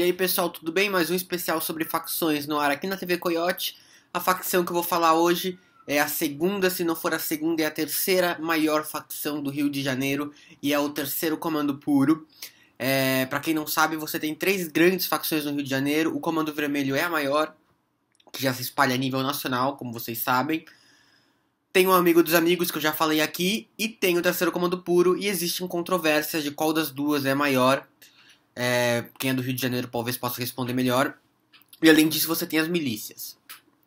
E aí pessoal, tudo bem? Mais um especial sobre facções no ar aqui na TV Coyote. A facção que eu vou falar hoje é a segunda, se não for a segunda, é a terceira maior facção do Rio de Janeiro e é o terceiro comando puro. É, para quem não sabe, você tem três grandes facções no Rio de Janeiro. O Comando Vermelho é a maior, que já se espalha a nível nacional, como vocês sabem. Tem o um Amigo dos Amigos, que eu já falei aqui, e tem o Terceiro Comando Puro, e existem controvérsias de qual das duas é maior. É, quem é do Rio de Janeiro talvez possa responder melhor. E além disso, você tem as milícias.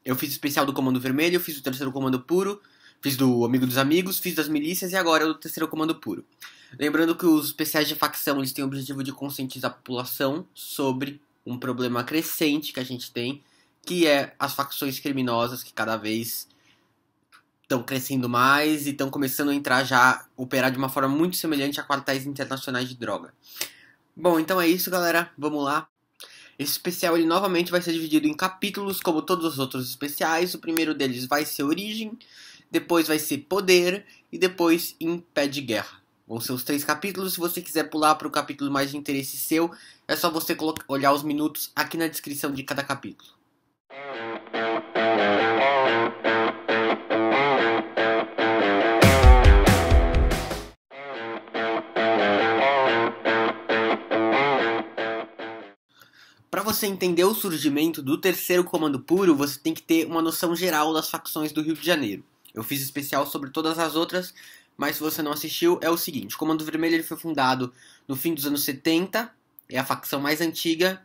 Eu fiz o especial do Comando Vermelho, eu fiz o terceiro Comando Puro, fiz do Amigo dos Amigos, fiz das milícias e agora é o terceiro Comando Puro. Lembrando que os especiais de facção eles têm o objetivo de conscientizar a população sobre um problema crescente que a gente tem, que é as facções criminosas que cada vez estão crescendo mais e estão começando a entrar já, operar de uma forma muito semelhante a quartéis internacionais de droga. Bom, então é isso, galera. Vamos lá. Esse especial ele novamente vai ser dividido em capítulos, como todos os outros especiais. O primeiro deles vai ser Origem, depois vai ser Poder e depois Em Pé de Guerra. Vão ser os três capítulos. Se você quiser pular para o capítulo mais de interesse seu, é só você olhar os minutos aqui na descrição de cada capítulo. você entender o surgimento do terceiro comando puro, você tem que ter uma noção geral das facções do Rio de Janeiro. Eu fiz especial sobre todas as outras, mas se você não assistiu, é o seguinte: o Comando Vermelho ele foi fundado no fim dos anos 70, é a facção mais antiga.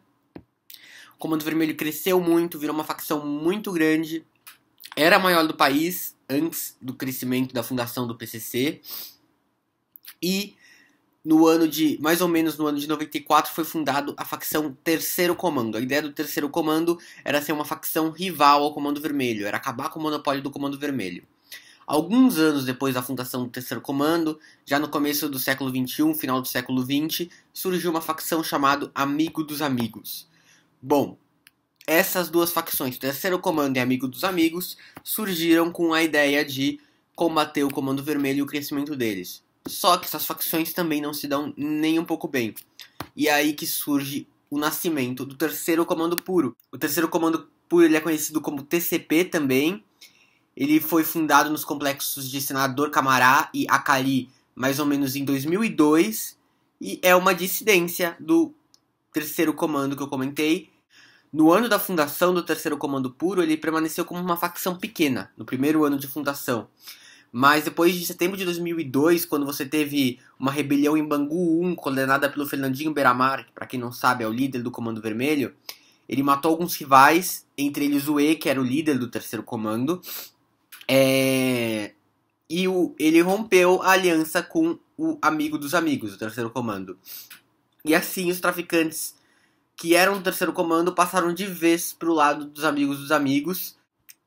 O Comando Vermelho cresceu muito, virou uma facção muito grande, era a maior do país antes do crescimento da fundação do PCC. E no ano de, mais ou menos no ano de 94, foi fundado a facção Terceiro Comando. A ideia do Terceiro Comando era ser uma facção rival ao Comando Vermelho, era acabar com o monopólio do Comando Vermelho. Alguns anos depois da fundação do Terceiro Comando, já no começo do século XXI, final do século XX, surgiu uma facção chamada Amigo dos Amigos. Bom, essas duas facções, Terceiro Comando e Amigo dos Amigos, surgiram com a ideia de combater o Comando Vermelho e o crescimento deles. Só que essas facções também não se dão nem um pouco bem. E é aí que surge o nascimento do terceiro comando puro. O terceiro comando puro ele é conhecido como TCP também. Ele foi fundado nos complexos de Senador Camará e Akali mais ou menos em 2002, e é uma dissidência do terceiro comando que eu comentei. No ano da fundação do terceiro comando puro, ele permaneceu como uma facção pequena, no primeiro ano de fundação. Mas depois de setembro de 2002, quando você teve uma rebelião em Bangu 1, coordenada pelo Fernandinho Beramar, que para quem não sabe é o líder do Comando Vermelho, ele matou alguns rivais, entre eles o E, que era o líder do terceiro comando, é... e o... ele rompeu a aliança com o amigo dos amigos, o terceiro comando. E assim os traficantes que eram do terceiro comando passaram de vez para o lado dos amigos dos amigos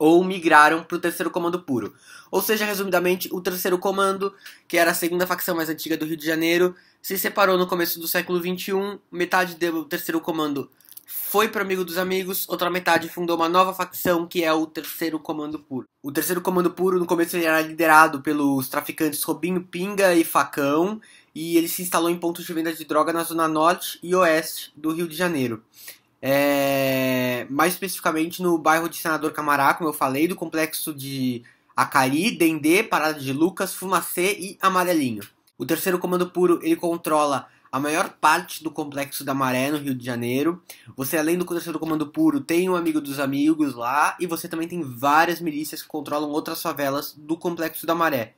ou migraram para o terceiro comando puro. Ou seja, resumidamente, o terceiro comando, que era a segunda facção mais antiga do Rio de Janeiro, se separou no começo do século XXI, metade do terceiro comando foi para Amigo dos Amigos, outra metade fundou uma nova facção que é o Terceiro Comando Puro. O Terceiro Comando Puro no começo era liderado pelos traficantes Robinho Pinga e Facão, e ele se instalou em pontos de venda de droga na zona norte e oeste do Rio de Janeiro é, mais especificamente no bairro de Senador Camará, como eu falei, do complexo de Acari, Dendê, Parada de Lucas, Fumacê e Amarelinho. O terceiro comando puro ele controla a maior parte do complexo da Maré no Rio de Janeiro. Você, além do terceiro comando puro, tem o um amigo dos amigos lá e você também tem várias milícias que controlam outras favelas do complexo da Maré.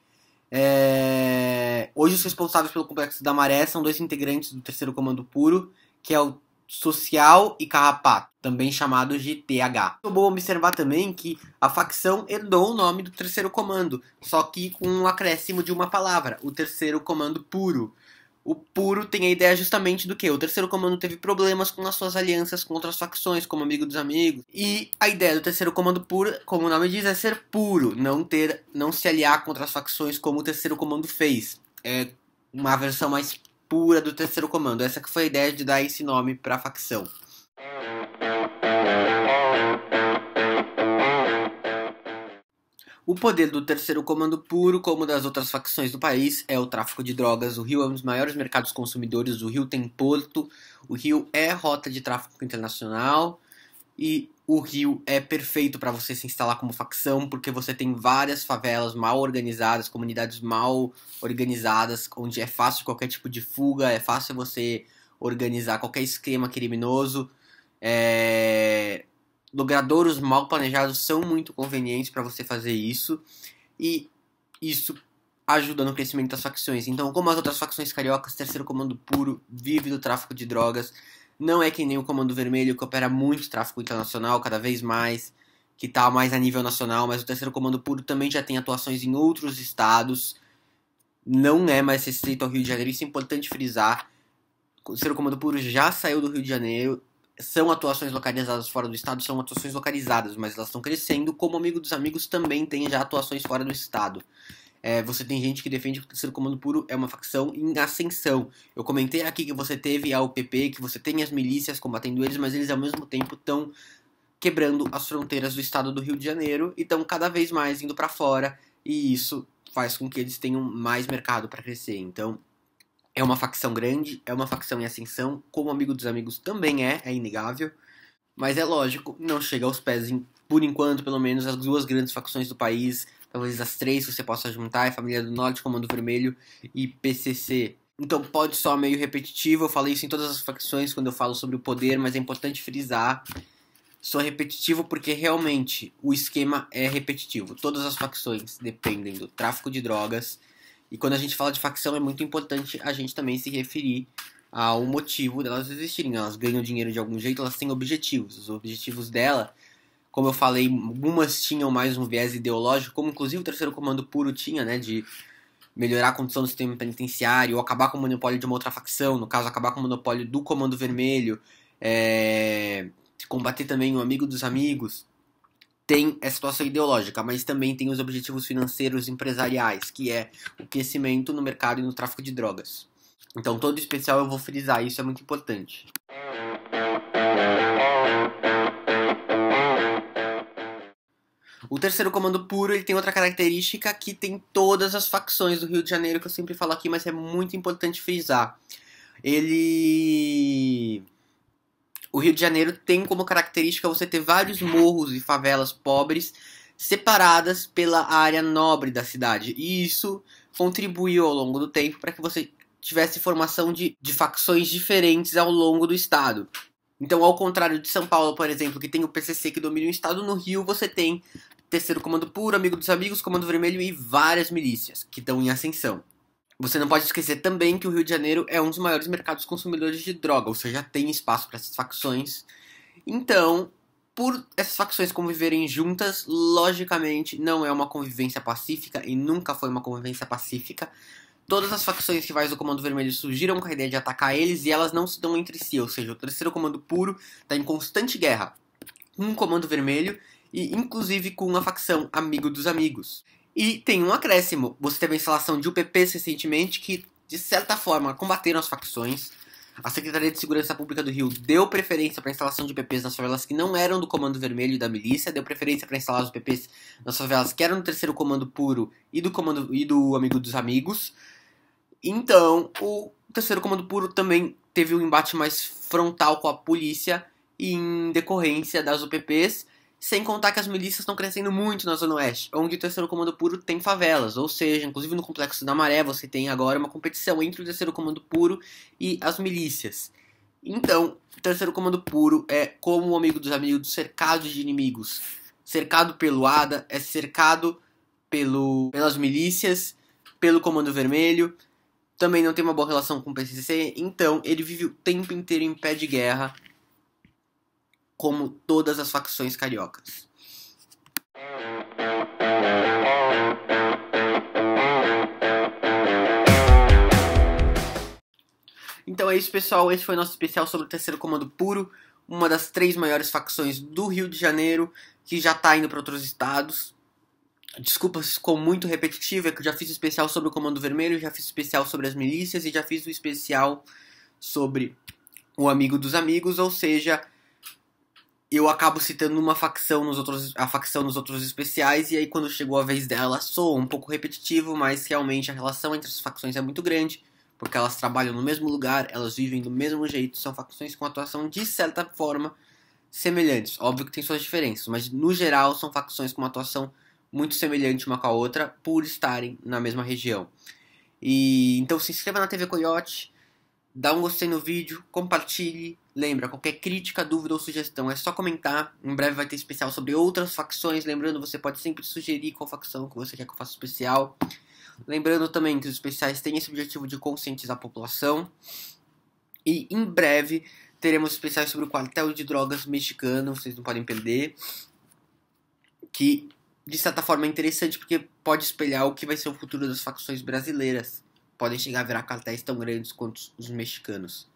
É... Hoje os responsáveis pelo complexo da Maré são dois integrantes do terceiro comando puro, que é o social e carrapato, também chamados de TH. É bom observar também que a facção herdou o nome do terceiro comando, só que com um acréscimo de uma palavra, o terceiro comando puro. O puro tem a ideia justamente do que? O terceiro comando teve problemas com as suas alianças com outras facções, como amigo dos amigos. E a ideia do terceiro comando puro, como o nome diz, é ser puro, não ter, não se aliar contra as facções como o terceiro comando fez. É uma versão mais pura do terceiro comando. Essa que foi a ideia de dar esse nome para a facção. O poder do terceiro comando puro, como das outras facções do país, é o tráfico de drogas. O Rio é um dos maiores mercados consumidores. O Rio tem porto. O Rio é rota de tráfico internacional. E o Rio é perfeito para você se instalar como facção, porque você tem várias favelas mal organizadas, comunidades mal organizadas, onde é fácil qualquer tipo de fuga, é fácil você organizar qualquer esquema criminoso. É... Logradouros mal planejados são muito convenientes para você fazer isso, e isso ajuda no crescimento das facções. Então, como as outras facções cariocas, Terceiro Comando Puro vive do tráfico de drogas não é que nem o Comando Vermelho, que opera muito tráfico internacional, cada vez mais, que está mais a nível nacional, mas o Terceiro Comando Puro também já tem atuações em outros estados. Não é mais restrito ao Rio de Janeiro, isso é importante frisar. O Terceiro Comando Puro já saiu do Rio de Janeiro, são atuações localizadas fora do estado, são atuações localizadas, mas elas estão crescendo, como Amigo dos Amigos também tem já atuações fora do estado. É, você tem gente que defende que o terceiro comando puro é uma facção em ascensão. Eu comentei aqui que você teve a UPP, que você tem as milícias combatendo eles, mas eles ao mesmo tempo estão quebrando as fronteiras do estado do Rio de Janeiro e estão cada vez mais indo para fora, e isso faz com que eles tenham mais mercado para crescer. Então, é uma facção grande, é uma facção em ascensão, como amigo dos amigos também é, é inegável. Mas é lógico, não chega aos pés, por enquanto, pelo menos, as duas grandes facções do país talvez as três você possa juntar, é Família do Norte, Comando Vermelho e PCC. Então pode só meio repetitivo, eu falei isso em todas as facções quando eu falo sobre o poder, mas é importante frisar. Só repetitivo porque realmente o esquema é repetitivo. Todas as facções dependem do tráfico de drogas. E quando a gente fala de facção, é muito importante a gente também se referir ao motivo delas existirem. Elas ganham dinheiro de algum jeito, elas têm objetivos. Os objetivos dela como eu falei, algumas tinham mais um viés ideológico, como inclusive o terceiro comando puro tinha, né? De melhorar a condição do sistema penitenciário, ou acabar com o monopólio de uma outra facção, no caso, acabar com o monopólio do Comando Vermelho, é... combater também o amigo dos amigos. Tem a situação ideológica, mas também tem os objetivos financeiros empresariais, que é o crescimento no mercado e no tráfico de drogas. Então, todo especial eu vou frisar, isso é muito importante. O terceiro comando puro ele tem outra característica que tem todas as facções do Rio de Janeiro, que eu sempre falo aqui, mas é muito importante frisar. Ele. O Rio de Janeiro tem como característica você ter vários morros e favelas pobres separadas pela área nobre da cidade. E isso contribuiu ao longo do tempo para que você tivesse formação de, de facções diferentes ao longo do estado. Então, ao contrário de São Paulo, por exemplo, que tem o PCC que domina o estado, no Rio você tem terceiro comando puro, amigo dos amigos, comando vermelho e várias milícias que estão em ascensão. Você não pode esquecer também que o Rio de Janeiro é um dos maiores mercados consumidores de droga, ou seja, tem espaço para essas facções. Então, por essas facções conviverem juntas, logicamente não é uma convivência pacífica e nunca foi uma convivência pacífica, Todas as facções rivais do Comando Vermelho surgiram com a ideia de atacar eles e elas não se dão entre si, ou seja, o terceiro comando puro está em constante guerra com o Comando Vermelho e inclusive com a facção Amigo dos Amigos. E tem um acréscimo, você teve a instalação de UPPs recentemente que, de certa forma, combateram as facções, a Secretaria de Segurança Pública do Rio deu preferência para a instalação de PPs nas favelas que não eram do Comando Vermelho e da Milícia, deu preferência para instalar os PPs nas favelas que eram do Terceiro Comando Puro e do Comando e do Amigo dos Amigos. Então, o Terceiro Comando Puro também teve um embate mais frontal com a polícia em decorrência das UPPs sem contar que as milícias estão crescendo muito na Zona Oeste, onde o terceiro comando puro tem favelas, ou seja, inclusive no Complexo da Maré você tem agora uma competição entre o terceiro comando puro e as milícias. Então, o terceiro comando puro é como o amigo dos amigos, cercado de inimigos. Cercado pelo ADA, é cercado pelo, pelas milícias, pelo comando vermelho. Também não tem uma boa relação com o PCC, então ele vive o tempo inteiro em pé de guerra como todas as facções cariocas. Então é isso, pessoal. Esse foi nosso especial sobre o Terceiro Comando Puro, uma das três maiores facções do Rio de Janeiro, que já está indo para outros estados. Desculpa se ficou muito repetitivo, é que eu já fiz especial sobre o Comando Vermelho, já fiz especial sobre as milícias e já fiz o especial sobre o Amigo dos Amigos, ou seja, eu acabo citando uma facção nos outros, a facção nos outros especiais, e aí quando chegou a vez dela, sou um pouco repetitivo, mas realmente a relação entre as facções é muito grande, porque elas trabalham no mesmo lugar, elas vivem do mesmo jeito, são facções com atuação de certa forma semelhantes. Óbvio que tem suas diferenças, mas no geral são facções com uma atuação muito semelhante uma com a outra por estarem na mesma região. E então se inscreva na TV Coyote, dá um gostei no vídeo, compartilhe, Lembra, qualquer crítica, dúvida ou sugestão é só comentar. Em breve vai ter especial sobre outras facções. Lembrando, você pode sempre sugerir qual facção que você quer que eu faça especial. Lembrando também que os especiais têm esse objetivo de conscientizar a população. E em breve teremos especiais sobre o quartel de drogas mexicano, vocês não podem perder. Que de certa forma é interessante porque pode espelhar o que vai ser o futuro das facções brasileiras. Podem chegar a virar cartéis tão grandes quanto os mexicanos.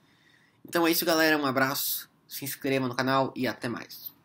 Então é isso, galera. Um abraço, se inscreva no canal e até mais.